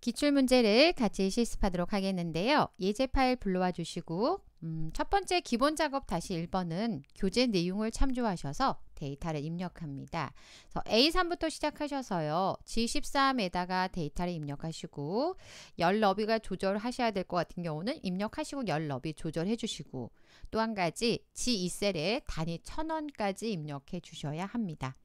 기출문제를 같이 실습하도록 하겠는데요. 예제 파일 불러와 주시고 음, 첫 번째 기본 작업 다시 1번은 교재 내용을 참조하셔서 데이터를 입력합니다. 그래서 A3부터 시작하셔서요. G13에다가 데이터를 입력하시고 열 너비가 조절하셔야 될 것 같은 경우는 입력하시고 열 너비 조절해 주시고 또 한 가지 G2셀에 단위 1000원까지 입력해 주셔야 합니다.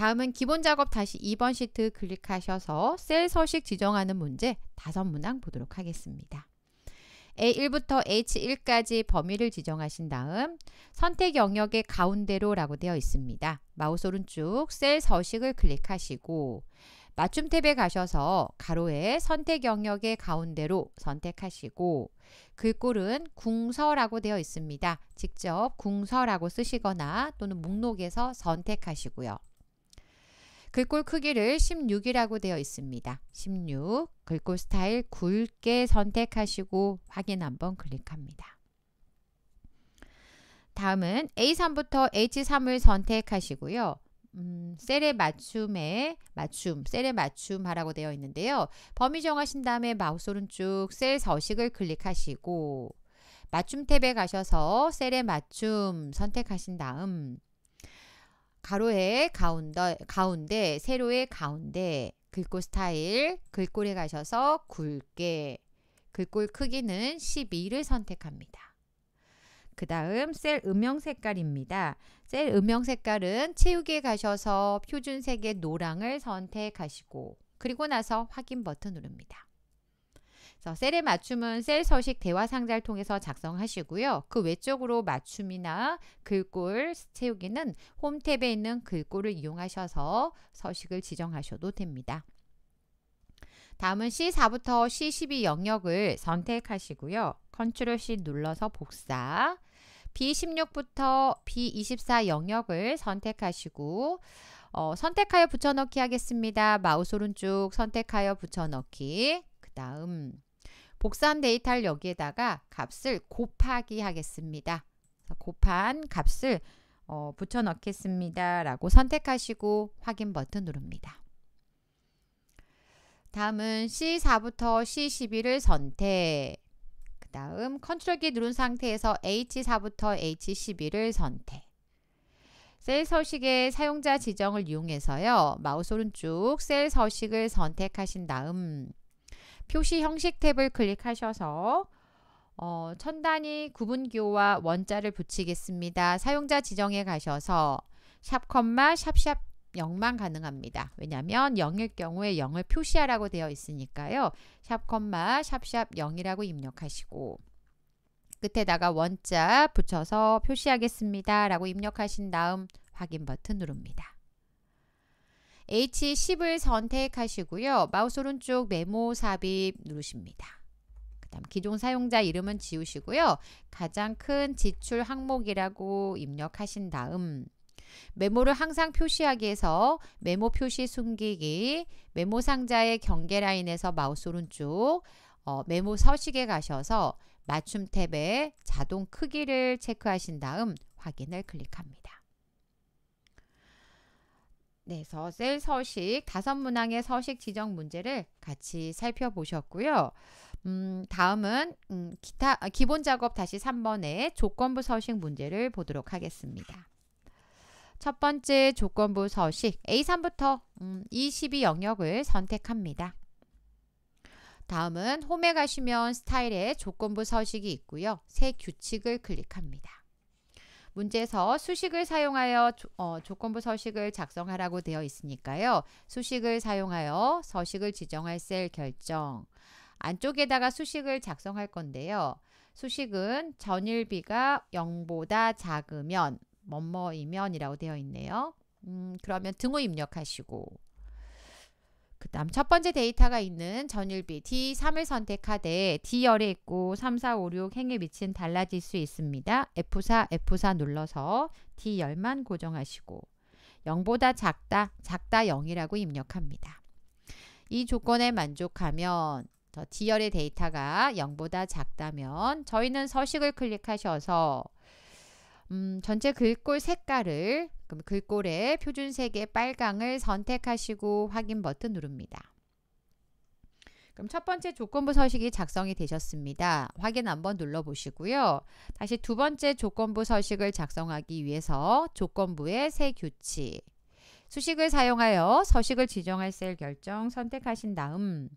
다음은 기본 작업 다시 2번 시트 클릭하셔서 셀 서식 지정하는 문제 5문항 보도록 하겠습니다. A1부터 H1까지 범위를 지정하신 다음 선택 영역의 가운데로 라고 되어 있습니다. 마우스 오른쪽 셀 서식을 클릭하시고 맞춤 탭에 가셔서 가로에 선택 영역의 가운데로 선택하시고 글꼴은 궁서라고 되어 있습니다. 직접 궁서라고 쓰시거나 또는 목록에서 선택하시고요. 글꼴 크기를 16이라고 되어 있습니다. 16 글꼴 스타일 굵게 선택하시고 확인 한번 클릭합니다. 다음은 A3부터 H3을 선택하시고요. 음, 셀에 맞춤에 맞춤, 셀에 맞춤하라고 되어 있는데요. 범위 정하신 다음에 마우스 오른쪽 셀 서식을 클릭하시고 맞춤 탭에 가셔서 셀에 맞춤 선택하신 다음 가로의 가운데, 가운데, 세로의 가운데, 글꼴 스타일, 글꼴에 가셔서 굵게, 글꼴 크기는 12를 선택합니다. 그 다음 셀 음영 색깔입니다. 셀 음영 색깔은 채우기에 가셔서 표준색의 노랑을 선택하시고 그리고 나서 확인 버튼 누릅니다. 그래서 셀의 맞춤은 셀 서식 대화 상자를 통해서 작성하시고요. 그외쪽으로 맞춤이나 글꼴 채우기는 홈 탭에 있는 글꼴을 이용하셔서 서식을 지정하셔도 됩니다. 다음은 C4부터 C12 영역을 선택하시고요. c t r l C 눌러서 복사. B16부터 B24 영역을 선택하시고 어, 선택하여 붙여넣기 하겠습니다. 마우스 오른쪽 선택하여 붙여넣기 그 다음 복사한 데이터를 여기에다가 값을 곱하기 하겠습니다. 곱한 값을 어, 붙여넣겠습니다. 라고 선택하시고 확인 버튼 누릅니다. 다음은 C4부터 C11을 선택 그 다음 컨트롤 키 누른 상태에서 H4부터 H11을 선택 셀 서식의 사용자 지정을 이용해서요. 마우스 오른쪽 셀 서식을 선택하신 다음 표시 형식 탭을 클릭하셔서 어, 천 단위 구분기호와 원자를 붙이겠습니다. 사용자 지정에 가셔서 샵 컴마 샵샵 0만 가능합니다. 왜냐하면 0일 경우에 0을 표시하라고 되어 있으니까요. 샵 컴마 샵샵 0이라고 입력하시고 끝에다가 원자 붙여서 표시하겠습니다. 라고 입력하신 다음 확인 버튼 누릅니다. H10을 선택하시고요. 마우스 오른쪽 메모 삽입 누르십니다. 다음 기존 사용자 이름은 지우시고요. 가장 큰 지출 항목이라고 입력하신 다음 메모를 항상 표시하기 위해서 메모 표시 숨기기, 메모 상자의 경계 라인에서 마우스 오른쪽 어, 메모 서식에 가셔서 맞춤 탭에 자동 크기를 체크하신 다음 확인을 클릭합니다. 네, 서셀 서식 다섯 문항의 서식 지정 문제를 같이 살펴보셨고요. 음, 다음은 음, 기타 아, 기본 작업 다시 3번의 조건부 서식 문제를 보도록 하겠습니다. 첫 번째 조건부 서식 A3부터 음, 22 영역을 선택합니다. 다음은 홈에 가시면 스타일의 조건부 서식이 있고요. 새 규칙을 클릭합니다. 문제에서 수식을 사용하여 조, 어, 조건부 서식을 작성하라고 되어 있으니까요. 수식을 사용하여 서식을 지정할 셀 결정. 안쪽에다가 수식을 작성할 건데요. 수식은 전일비가 0보다 작으면 뭐뭐이면이라고 되어 있네요. 음, 그러면 등호 입력하시고 그 다음 첫 번째 데이터가 있는 전율비 D3을 선택하되 D열에 있고 3, 4, 5, 6행에 위치는 달라질 수 있습니다. F4, F4 눌러서 D열만 고정하시고 0보다 작다, 작다 0이라고 입력합니다. 이 조건에 만족하면 D열의 데이터가 0보다 작다면 저희는 서식을 클릭하셔서 음, 전체 글꼴 색깔을 그럼 글꼴의 표준색의 빨강을 선택하시고 확인 버튼 누릅니다. 그럼 첫 번째 조건부 서식이 작성이 되셨습니다. 확인 한번 눌러보시고요. 다시 두 번째 조건부 서식을 작성하기 위해서 조건부의 새 규칙, 수식을 사용하여 서식을 지정할 셀 결정 선택하신 다음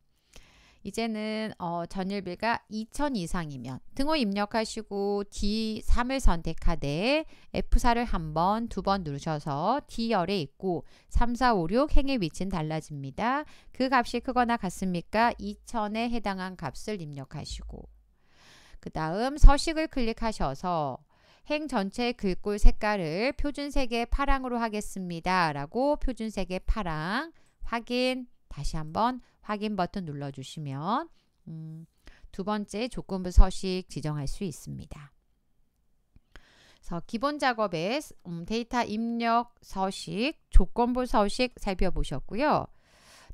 이제는 어, 전일비가 2천 이상이면 등호 입력하시고 D3을 선택하되 F4를 한 번, 두 번 누르셔서 D열에 있고 3, 4, 5, 6 행의 위치는 달라집니다. 그 값이 크거나 같습니까? 2천에 해당한 값을 입력하시고 그 다음 서식을 클릭하셔서 행 전체의 글꼴 색깔을 표준색의 파랑으로 하겠습니다. 라고 표준색의 파랑 확인 다시 한번 확인 버튼 눌러주시면 음, 두 번째 조건부 서식 지정할 수 있습니다. 그래서 기본 작업에 음, 데이터 입력 서식, 조건부 서식 살펴보셨고요.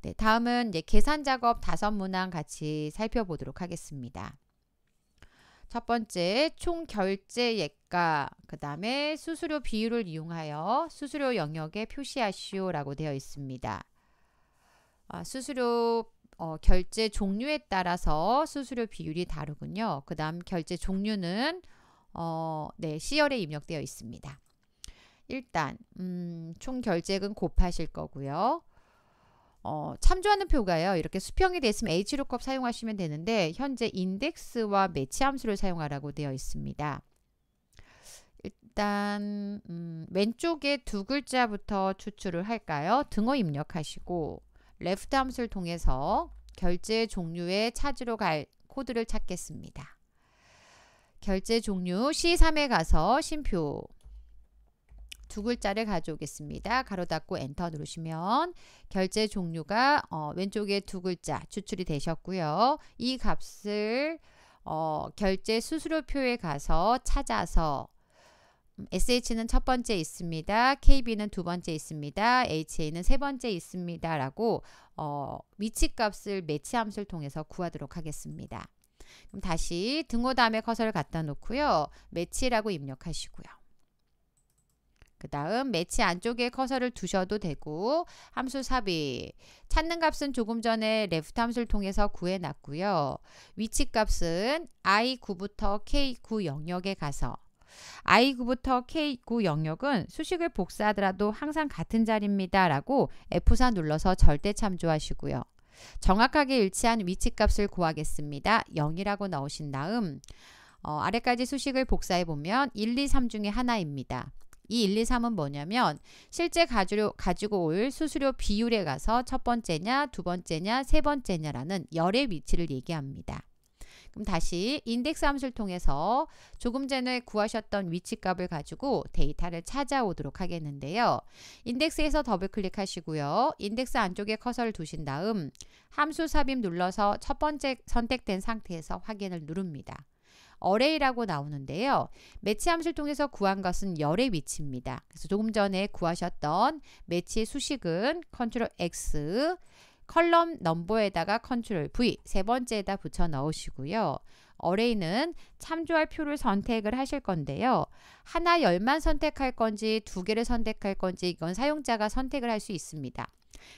네, 다음은 이제 계산 작업 다섯 문항 같이 살펴보도록 하겠습니다. 첫 번째 총 결제 예가 그 다음에 수수료 비율을 이용하여 수수료 영역에 표시하시오라고 되어 있습니다. 아, 수수료 어, 결제 종류에 따라서 수수료 비율이 다르군요. 그 다음 결제 종류는 어, 네, C열에 입력되어 있습니다. 일단 음, 총 결제액은 곱하실 거고요. 어, 참조하는 표가요. 이렇게 수평이 됐으면 H로컵 사용하시면 되는데 현재 인덱스와 매치 함수를 사용하라고 되어 있습니다. 일단 음, 왼쪽에 두 글자부터 추출을 할까요? 등호 입력하시고 left 함수를 통해서 결제 종류의 찾으러 갈 코드를 찾겠습니다. 결제 종류 C3에 가서 심표 두 글자를 가져오겠습니다. 가로 닫고 엔터 누르시면 결제 종류가 어, 왼쪽에 두 글자 추출이 되셨고요. 이 값을 어, 결제 수수료표에 가서 찾아서 SH는 첫 번째 있습니다. KB는 두 번째 있습니다. HA는 세 번째 있습니다. 라고 어, 위치값을 매치함수를 통해서 구하도록 하겠습니다. 그럼 다시 등호 다음에 커서를 갖다 놓고요. 매치라고 입력하시고요. 그 다음 매치 안쪽에 커서를 두셔도 되고 함수 삽입 찾는 값은 조금 전에 left 함수를 통해서 구해놨고요. 위치 값은 i9부터 k9 영역에 가서 I9부터 K9 영역은 수식을 복사하더라도 항상 같은 자리입니다. 라고 F4 눌러서 절대 참조하시고요. 정확하게 일치한 위치값을 구하겠습니다. 0이라고 넣으신 다음 어, 아래까지 수식을 복사해보면 1, 2, 3 중에 하나입니다. 이 1, 2, 3은 뭐냐면 실제 가지고, 가지고 올 수수료 비율에 가서 첫 번째냐, 두 번째냐, 세 번째냐라는 열의 위치를 얘기합니다. 그럼 다시 인덱스 함수를 통해서 조금 전에 구하셨던 위치값을 가지고 데이터를 찾아오도록 하겠는데요. 인덱스에서 더블 클릭하시고요. 인덱스 안쪽에 커서를 두신 다음 함수 삽입 눌러서 첫 번째 선택된 상태에서 확인을 누릅니다. 어레이라고 나오는데요. 매치 함수를 통해서 구한 것은 열의 위치입니다. 그래서 조금 전에 구하셨던 매치의 수식은 컨트롤 X, 컬럼 넘버에다가 컨트롤 V 세 번째에다 붙여 넣으시고요. 어레이는 참조할 표를 선택을 하실 건데요. 하나 열만 선택할 건지 두 개를 선택할 건지 이건 사용자가 선택을 할 수 있습니다.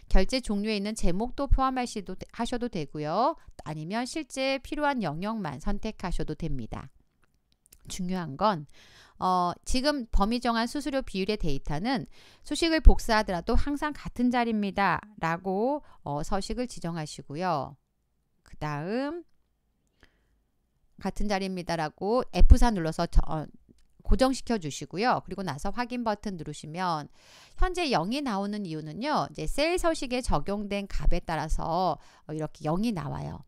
결제 종류에 있는 제목도 포함하셔도 되고요. 아니면 실제 필요한 영역만 선택하셔도 됩니다. 중요한 건 어, 지금 범위 정한 수수료 비율의 데이터는 수식을 복사하더라도 항상 같은 자리입니다. 라고 어, 서식을 지정하시고요. 그 다음 같은 자리입니다. 라고 F4 눌러서 저, 어, 고정시켜 주시고요. 그리고 나서 확인 버튼 누르시면 현재 0이 나오는 이유는요. 이제 셀 서식에 적용된 값에 따라서 이렇게 0이 나와요.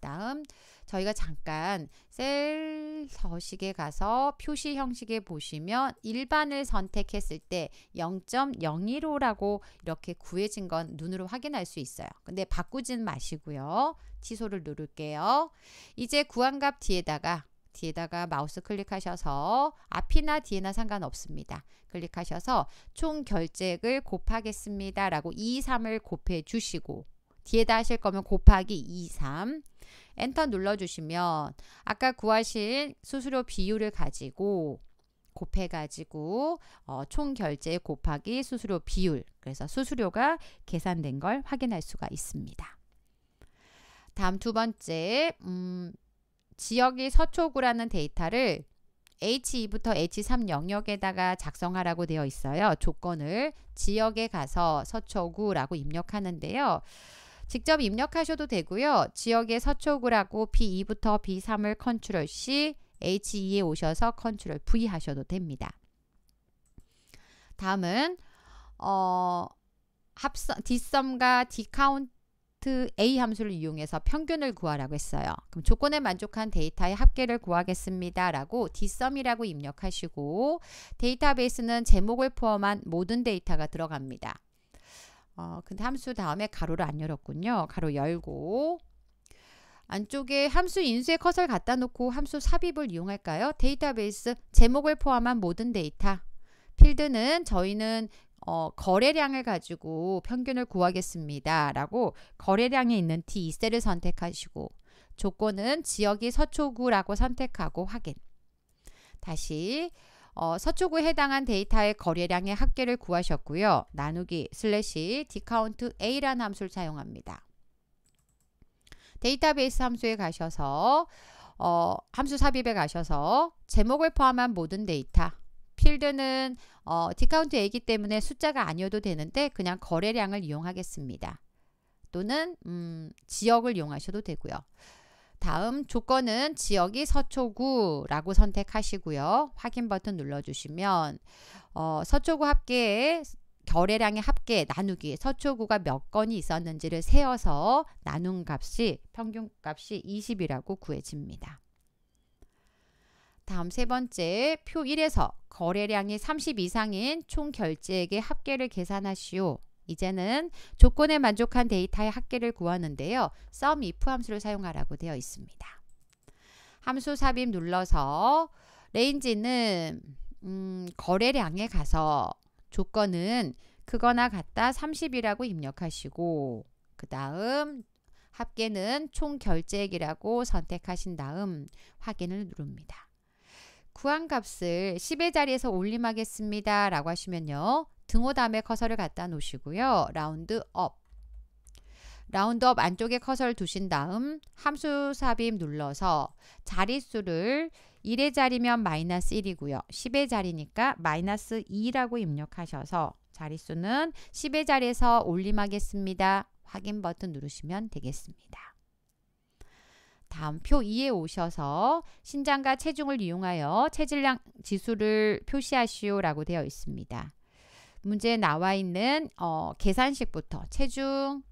다음 저희가 잠깐 셀 서식에 가서 표시 형식에 보시면 일반을 선택했을 때 0.015라고 이렇게 구해진 건 눈으로 확인할 수 있어요. 근데 바꾸진 마시고요. 취소를 누를게요. 이제 구한값 뒤에다가 뒤에다가 마우스 클릭하셔서 앞이나 뒤에나 상관없습니다. 클릭하셔서 총 결제액을 곱하겠습니다. 라고 2, 3을 곱해 주시고 뒤에다 하실 거면 곱하기 2, 3 엔터 눌러주시면 아까 구하신 수수료 비율을 가지고 곱해가지고 어, 총 결제 곱하기 수수료 비율 그래서 수수료가 계산된 걸 확인할 수가 있습니다. 다음 두 번째 음, 지역이 서초구라는 데이터를 H2부터 H3 영역에다가 작성하라고 되어 있어요. 조건을 지역에 가서 서초구라고 입력하는데요. 직접 입력하셔도 되고요. 지역의 서초구라고 B2부터 B3을 컨트롤 C, H2에 오셔서 컨트롤 V 하셔도 됩니다. 다음은 어, 합성, 뒷섬과 디카운트 A 함수를 이용해서 평균을 구하라고 했어요. 그럼 조건에 만족한 데이터의 합계를 구하겠습니다. 라고 뒷섬이라고 입력하시고 데이터베이스는 제목을 포함한 모든 데이터가 들어갑니다. 어, 근데 함수 다음에 가로를 안 열었군요. 가로 열고 안쪽에 함수 인수의 커서를 갖다 놓고 함수 삽입을 이용할까요? 데이터베이스 제목을 포함한 모든 데이터 필드는 저희는 어, 거래량을 가지고 평균을 구하겠습니다. 라고 거래량에 있는 D2셀을 선택하시고 조건은 지역이 서초구라고 선택하고 확인 다시 어, 서초구에 해당한 데이터의 거래량의 합계를 구하셨고요. 나누기 슬래시 디카운트 A라는 함수를 사용합니다. 데이터베이스 함수에 가셔서 어, 함수 삽입에 가셔서 제목을 포함한 모든 데이터 필드는 어, 디카운트 A이기 때문에 숫자가 아니어도 되는데 그냥 거래량을 이용하겠습니다. 또는 음, 지역을 이용하셔도 되고요. 다음 조건은 지역이 서초구라고 선택하시고요. 확인 버튼 눌러주시면 어, 서초구 합계에 결례량의 합계 나누기 서초구가 몇 건이 있었는지를 세어서 나눈 값이 평균값이 20이라고 구해집니다. 다음 세 번째 표 1에서 거래량이 30 이상인 총 결제액의 합계를 계산하시오. 이제는 조건에 만족한 데이터의 합계를 구하는데요. sum if 함수를 사용하라고 되어 있습니다. 함수 삽입 눌러서 레인지는 음, 거래량에 가서 조건은 크거나 같다 30이라고 입력하시고 그 다음 합계는 총 결제액이라고 선택하신 다음 확인을 누릅니다. 구한 값을 10의 자리에서 올림하겠습니다. 라고 하시면요. 등호담에 커서를 갖다 놓으시고요. 라운드 업. 라운드 업 안쪽에 커서를 두신 다음 함수 삽입 눌러서 자릿수를 1의 자리면 마이너스 1이고요. 10의 자리니까 마이너스 2라고 입력하셔서 자릿수는 10의 자리에서 올림하겠습니다. 확인 버튼 누르시면 되겠습니다. 다음 표 2에 오셔서 신장과 체중을 이용하여 체질량 지수를 표시하시오라고 되어 있습니다. 문제에 나와 있는 어, 계산식부터 체중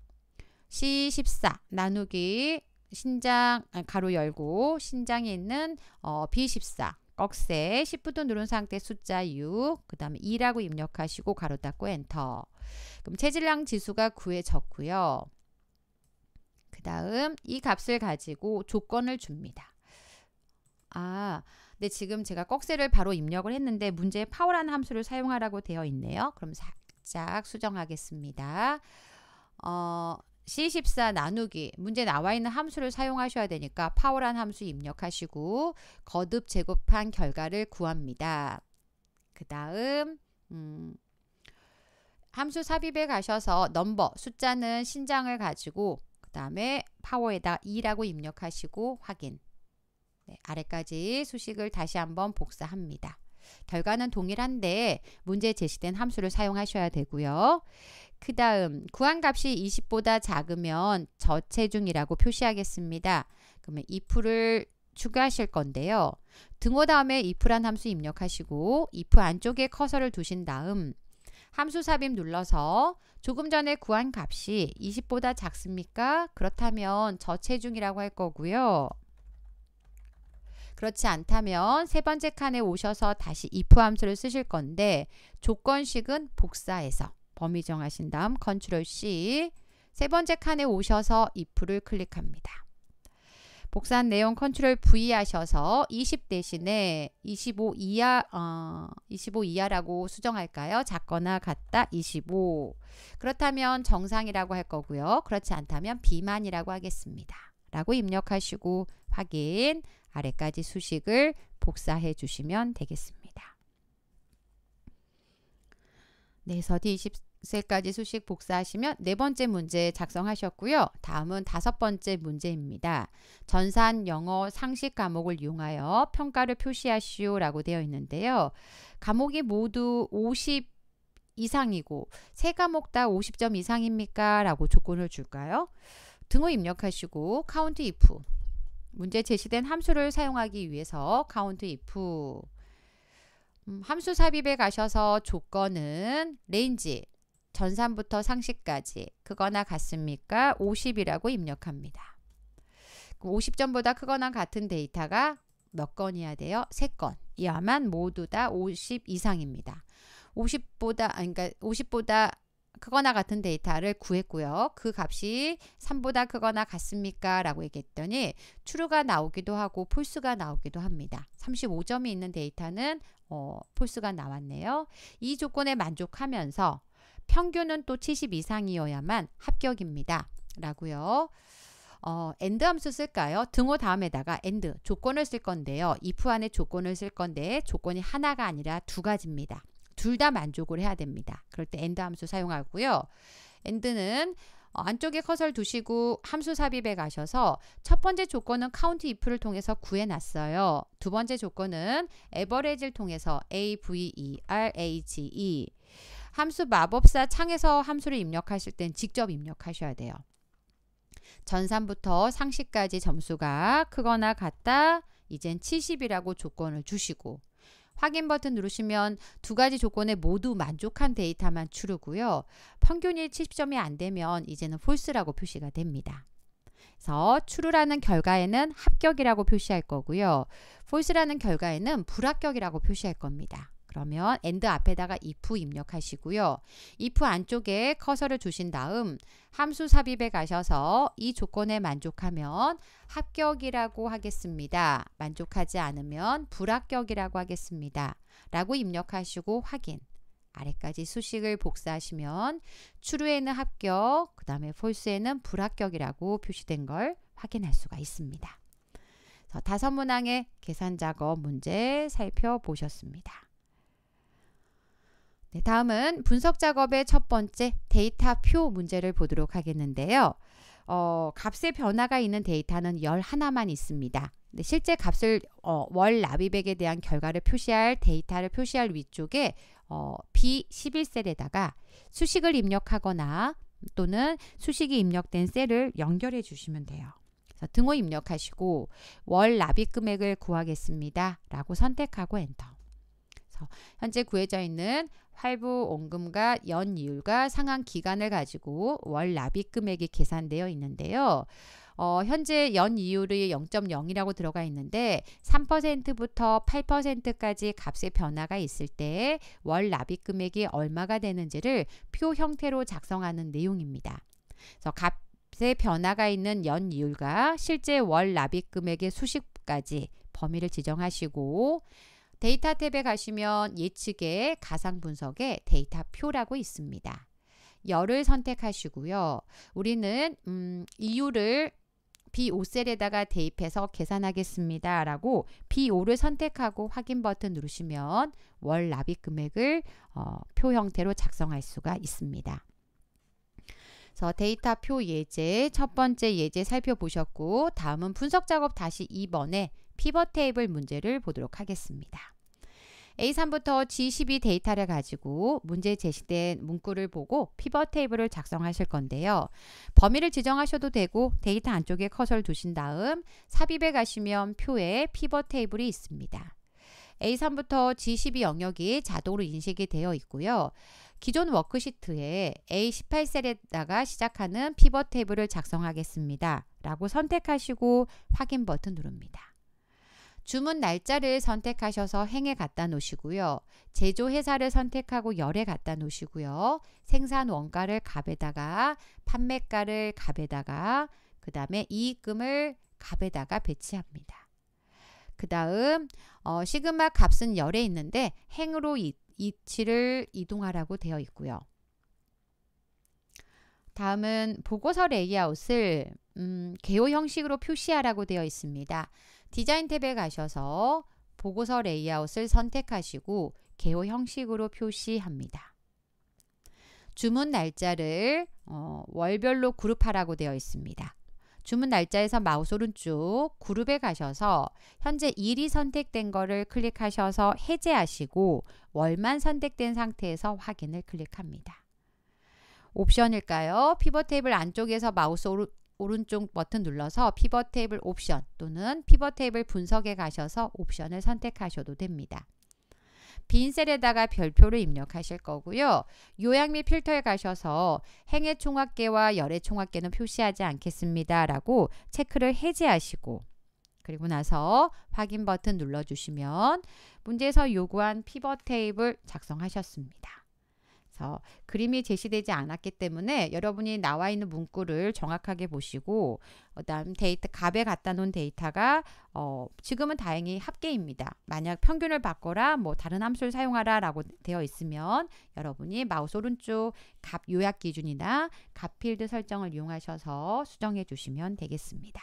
C14 나누기 신장 아, 가로 열고 신장에 있는 어, B14 억세 시부터 누른 상태 숫자 6, 그 다음에 2라고 입력하시고 가로 닫고 엔터. 그럼 체질량 지수가 9에 적고요. 그 다음 이 값을 가지고 조건을 줍니다. 아, 근데 지금 제가 꺽쇠를 바로 입력을 했는데 문제에 파워라는 함수를 사용하라고 되어 있네요. 그럼 살짝 수정하겠습니다. 어, C14 나누기 문제 나와 있는 함수를 사용하셔야 되니까 파워란 함수 입력하시고 거듭 제곱한 결과를 구합니다. 그 다음 음, 함수 삽입에 가셔서 넘버 숫자는 신장을 가지고 그 다음에 파워에다 2라고 입력하시고 확인 네, 아래까지 수식을 다시 한번 복사합니다. 결과는 동일한데 문제 제시된 함수를 사용하셔야 되고요. 그 다음 구한값이 20보다 작으면 저체중이라고 표시하겠습니다. 그러면 if를 추가하실 건데요. 등호 다음에 if란 함수 입력하시고 if 안쪽에 커서를 두신 다음 함수 삽입 눌러서 조금 전에 구한 값이 20보다 작습니까? 그렇다면 저체중이라고 할 거고요. 그렇지 않다면 세 번째 칸에 오셔서 다시 if 함수를 쓰실 건데 조건식은 복사해서 범위 정하신 다음 컨트롤 C 세 번째 칸에 오셔서 if를 클릭합니다. 복사한 내용 컨트롤 V 하셔서 20 대신에 25 이하 어, 25 이하라고 수정할까요? 작거나 같다 25 그렇다면 정상이라고 할 거고요. 그렇지 않다면 비만이라고 하겠습니다. 라고 입력하시고 확인 아래까지 수식을 복사해 주시면 되겠습니다. 네서 D 20세까지 수식 복사하시면 네 번째 문제 작성하셨고요. 다음은 다섯 번째 문제입니다. 전산 영어 상식 과목을 이용하여 평가를 표시하시오 라고 되어 있는데요. 과목이 모두 50 이상이고 세 과목 다 50점 이상입니까? 라고 조건을 줄까요? 등호 입력하시고 카운트 if 문제 제시된 함수를 사용하기 위해서 count if 음, 함수 삽입에 가셔서 조건은 range 전산부터 상식까지 그거나 같습니까? 50이라고 입력합니다. 50점보다 크거나 같은 데이터가 몇 건이야 돼요? 3건. 이하만 모두 다 50 이상입니다. 50보다 그러니까 50보다 크거나 같은 데이터를 구했고요. 그 값이 3보다 크거나 같습니까? 라고 얘기했더니 추루가 나오기도 하고 폴스가 나오기도 합니다. 35점이 있는 데이터는 어, 폴스가 나왔네요. 이 조건에 만족하면서 평균은 또 70 이상이어야만 합격입니다. 라고요. 어, and 함수 쓸까요? 등호 다음에다가 and 조건을 쓸 건데요. if 안에 조건을 쓸 건데 조건이 하나가 아니라 두 가지입니다. 둘다 만족을 해야 됩니다. 그럴 때 엔드 함수 사용하고요. 엔드 d 는 어, 안쪽에 커서를 두시고 함수 삽입에 가셔서 첫 번째 조건은 count if를 통해서 구해놨어요. 두 번째 조건은 average를 통해서 a, v, e, r, a, g, e 함수 마법사 창에서 함수를 입력하실 땐 직접 입력하셔야 돼요. 전산부터 상시까지 점수가 크거나 같다. 이젠 70이라고 조건을 주시고 확인 버튼 누르시면 두 가지 조건에 모두 만족한 데이터만 추르고요. 평균이 70점이 안 되면 이제는 false라고 표시가 됩니다. 그래서 true라는 결과에는 합격이라고 표시할 거고요. false라는 결과에는 불합격이라고 표시할 겁니다. 그러면 and 앞에다가 if 입력하시고요. if 안쪽에 커서를 주신 다음 함수 삽입에 가셔서 이 조건에 만족하면 합격이라고 하겠습니다. 만족하지 않으면 불합격이라고 하겠습니다. 라고 입력하시고 확인. 아래까지 수식을 복사하시면 추루에는 합격, 그 다음에 f a l s e 에는 불합격이라고 표시된 걸 확인할 수가 있습니다. 다섯 문항의 계산 작업 문제 살펴보셨습니다. 네, 다음은 분석 작업의 첫 번째 데이터 표 문제를 보도록 하겠는데요. 어, 값의 변화가 있는 데이터는 열하만 있습니다. 네, 실제 값을 어, 월 납입액에 대한 결과를 표시할 데이터를 표시할 위쪽에 어, B11셀에다가 수식을 입력하거나 또는 수식이 입력된 셀을 연결해 주시면 돼요. 등호 입력하시고 월 납입 금액을 구하겠습니다. 라고 선택하고 엔터. 현재 구해져 있는 할부 원금과 연 이율과 상환 기간을 가지고 월 납입 금액이 계산되어 있는데요. 어, 현재 연 이율이 0.0이라고 들어가 있는데 3%부터 8%까지 값의 변화가 있을 때월 납입 금액이 얼마가 되는지를 표 형태로 작성하는 내용입니다. 그래서 값의 변화가 있는 연 이율과 실제 월 납입 금액의 수식까지 범위를 지정하시고 데이터 탭에 가시면 예측의 가상 분석에 데이터 표라고 있습니다. 열을 선택하시고요. 우리는 음, 이유를 B5셀에다가 대입해서 계산하겠습니다. 라고 B5를 선택하고 확인 버튼 누르시면 월 납입 금액을 어, 표 형태로 작성할 수가 있습니다. 그래서 데이터 표 예제 첫 번째 예제 살펴보셨고 다음은 분석 작업 다시 2번에 피벗 테이블 문제를 보도록 하겠습니다. A3부터 G12 데이터를 가지고 문제 제시된 문구를 보고 피벗 테이블을 작성하실 건데요. 범위를 지정하셔도 되고 데이터 안쪽에 커서를 두신 다음 삽입에 가시면 표에 피벗 테이블이 있습니다. A3부터 G12 영역이 자동으로 인식이 되어 있고요. 기존 워크시트에 A18셀에다가 시작하는 피벗 테이블을 작성하겠습니다. 라고 선택하시고 확인 버튼 누릅니다. 주문 날짜를 선택하셔서 행에 갖다 놓으시고요. 제조회사를 선택하고 열에 갖다 놓으시고요. 생산 원가를 값에다가 판매가를 값에다가 그 다음에 이익금을 값에다가 배치합니다. 그 다음 어, 시그마 값은 열에 있는데 행으로 이, 이치를 이동하라고 되어 있고요. 다음은 보고서 레이아웃을 음, 개요 형식으로 표시하라고 되어 있습니다. 디자인 탭에 가셔서 보고서 레이아웃을 선택하시고 개호 형식으로 표시합니다. 주문 날짜를 어, 월별로 그룹하라고 되어 있습니다. 주문 날짜에서 마우스 오른쪽 그룹에 가셔서 현재 일이 선택된 거를 클릭하셔서 해제하시고 월만 선택된 상태에서 확인을 클릭합니다. 옵션일까요? 피벗 테이블 안쪽에서 마우스 오른 오른쪽 버튼 눌러서 피벗 테이블 옵션 또는 피벗 테이블 분석에 가셔서 옵션을 선택하셔도 됩니다. 빈 셀에다가 별표를 입력하실 거고요. 요약 및 필터에 가셔서 행의 총합계와 열의 총합계는 표시하지 않겠습니다. 라고 체크를 해제하시고 그리고 나서 확인 버튼 눌러주시면 문제에서 요구한 피벗 테이블 작성하셨습니다. 그래서 그림이 제시되지 않았기 때문에 여러분이 나와 있는 문구를 정확하게 보시고 그다음 데이터 값에 갖다 놓은 데이터가 어, 지금은 다행히 합계입니다. 만약 평균을 바꿔라 뭐 다른 함수를 사용하라 라고 되어 있으면 여러분이 마우스 오른쪽 값 요약 기준이나 값 필드 설정을 이용하셔서 수정해 주시면 되겠습니다.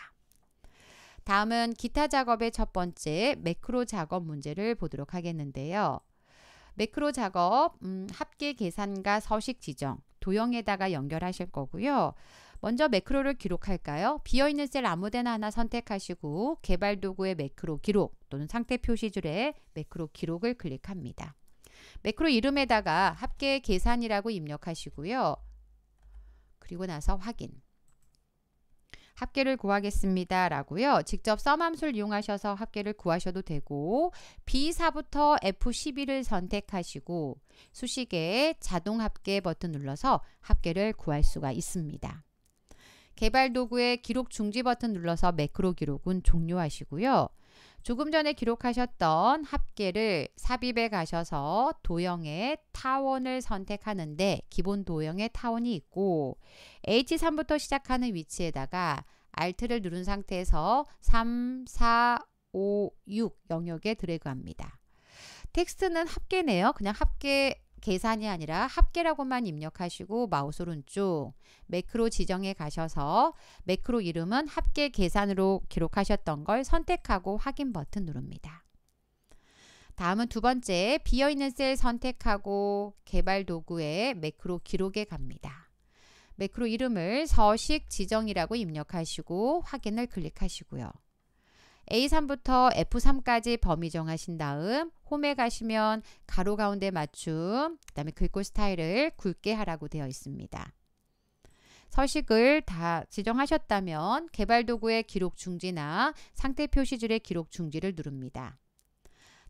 다음은 기타 작업의 첫 번째 매크로 작업 문제를 보도록 하겠는데요. 매크로 작업, 음, 합계 계산과 서식 지정, 도형에다가 연결하실 거고요. 먼저 매크로를 기록할까요? 비어있는 셀 아무데나 하나 선택하시고 개발 도구의 매크로 기록 또는 상태 표시줄에 매크로 기록을 클릭합니다. 매크로 이름에다가 합계 계산이라고 입력하시고요. 그리고 나서 확인. 합계를 구하겠습니다. 라고요. 직접 썸함수를 이용하셔서 합계를 구하셔도 되고 B4부터 f 1 2를 선택하시고 수식에 자동 합계 버튼 눌러서 합계를 구할 수가 있습니다. 개발 도구의 기록 중지 버튼 눌러서 매크로 기록은 종료하시고요. 조금 전에 기록하셨던 합계를 삽입에 가셔서 도형의 타원을 선택하는데 기본 도형의 타원이 있고 H3부터 시작하는 위치에다가 Alt를 누른 상태에서 3, 4, 5, 6 영역에 드래그합니다. 텍스트는 합계네요. 그냥 합계 계산이 아니라 합계라고만 입력하시고 마우스 오른쪽 매크로 지정에 가셔서 매크로 이름은 합계 계산으로 기록하셨던 걸 선택하고 확인 버튼 누릅니다. 다음은 두 번째 비어있는 셀 선택하고 개발 도구에 매크로 기록에 갑니다. 매크로 이름을 서식 지정이라고 입력하시고 확인을 클릭하시고요. A3부터 F3까지 범위 정하신 다음 홈에 가시면 가로 가운데 맞춤, 그 다음에 글꼴 스타일을 굵게 하라고 되어 있습니다. 서식을 다 지정하셨다면 개발 도구의 기록 중지나 상태 표시줄의 기록 중지를 누릅니다.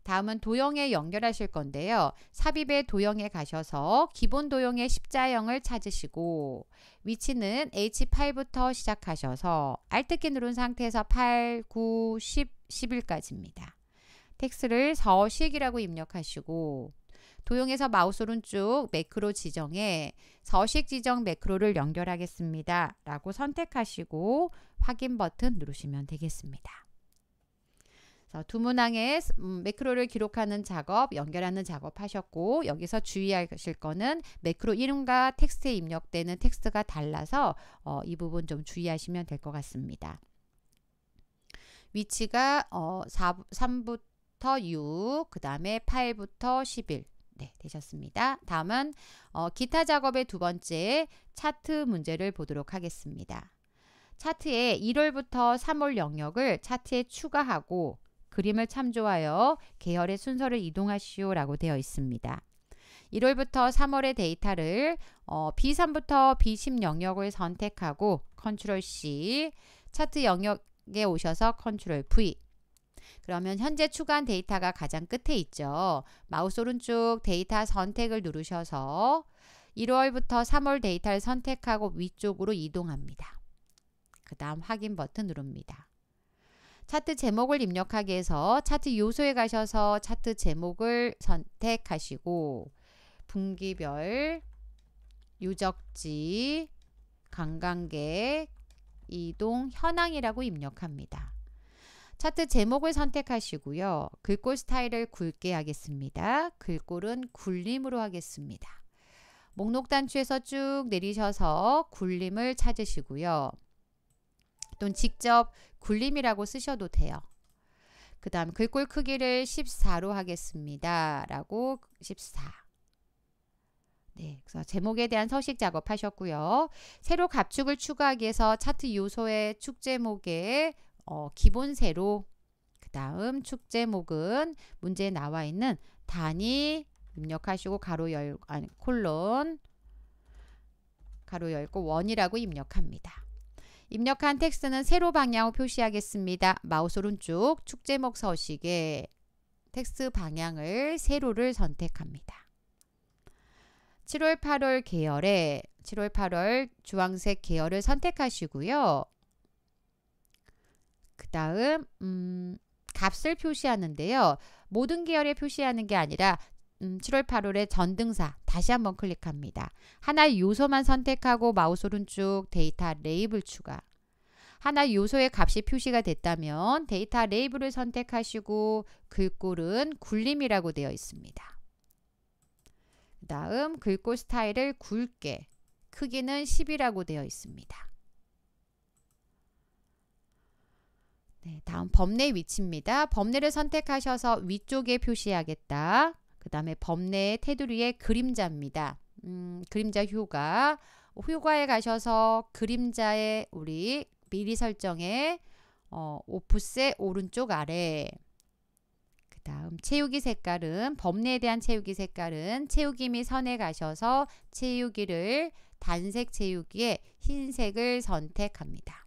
다음은 도형에 연결하실 건데요. 삽입의 도형에 가셔서 기본 도형의 십자형을 찾으시고 위치는 H8부터 시작하셔서 Alt키 누른 상태에서 8, 9, 10, 11까지입니다. 텍스를 서식이라고 입력하시고 도형에서 마우스 오른쪽 매크로 지정에 서식 지정 매크로를 연결하겠습니다. 라고 선택하시고 확인 버튼 누르시면 되겠습니다. 어, 두문항에 음, 매크로를 기록하는 작업, 연결하는 작업 하셨고 여기서 주의하실 거는 매크로 이름과 텍스트에 입력되는 텍스트가 달라서 어, 이 부분 좀 주의하시면 될 것 같습니다. 위치가 어, 4, 3부터 6, 그 다음에 8부터 11, 네, 되셨습니다. 다음은 어, 기타 작업의 두 번째 차트 문제를 보도록 하겠습니다. 차트에 1월부터 3월 영역을 차트에 추가하고 그림을 참조하여 계열의 순서를 이동하시오라고 되어 있습니다. 1월부터 3월의 데이터를 어, B3부터 B10 영역을 선택하고 컨트롤 C 차트 영역에 오셔서 컨트롤 V 그러면 현재 추가한 데이터가 가장 끝에 있죠. 마우스 오른쪽 데이터 선택을 누르셔서 1월부터 3월 데이터를 선택하고 위쪽으로 이동합니다. 그 다음 확인 버튼 누릅니다. 차트 제목을 입력하기 위해서 차트 요소에 가셔서 차트 제목을 선택하시고 분기별 유적지 관광객 이동 현황이라고 입력합니다. 차트 제목을 선택하시고요. 글꼴 스타일을 굵게 하겠습니다. 글꼴은 굴림으로 하겠습니다. 목록 단추에서 쭉 내리셔서 굴림을 찾으시고요. 또는 직접 굴림이라고 쓰셔도 돼요. 그 다음 글꼴 크기를 14로 하겠습니다. 라고 14. 네, 그래서 제목에 대한 서식 작업하셨고요. 새로 갑축을 추가하기 위해서 차트 요소의 축제목에 어, 기본 세로 그 다음 축 제목은 문제에 나와 있는 단위 입력하시고 가로 열 아니 콜론 가로 열고 원이라고 입력합니다. 입력한 텍스트는 세로 방향으로 표시하겠습니다. 마우스 오른쪽 축제목 서식에 텍스트 방향을 세로를 선택합니다. 7월 8월 계열에 7월 8월 주황색 계열을 선택하시고요. 그 다음 음, 값을 표시하는데요. 모든 계열에 표시하는 게 아니라 음, 7월 8월에 전등사 다시 한번 클릭합니다. 하나의 요소만 선택하고 마우스 오른쪽 데이터 레이블 추가 하나 의 요소의 값이 표시가 됐다면 데이터 레이블을 선택하시고 글꼴은 굴림이라고 되어 있습니다. 그 다음 글꼴 스타일을 굵게 크기는 10이라고 되어 있습니다. 네, 다음 범례 위치입니다. 범례를 선택하셔서 위쪽에 표시하겠다. 그 다음에 법례의 테두리의 그림자입니다. 음, 그림자 휴가. 휴가에 가셔서 그림자의 우리 미리 설정에 어, 오프셋 오른쪽 아래. 그 다음 채우기 색깔은 법례에 대한 채우기 색깔은 채우기 및 선에 가셔서 채우기를 단색 채우기에 흰색을 선택합니다.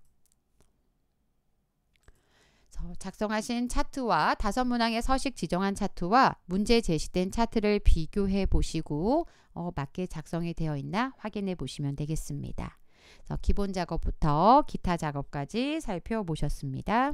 어, 작성하신 차트와 다섯 문항의 서식 지정한 차트와 문제 제시된 차트를 비교해 보시고 어, 맞게 작성이 되어 있나 확인해 보시면 되겠습니다. 기본 작업부터 기타 작업까지 살펴보셨습니다.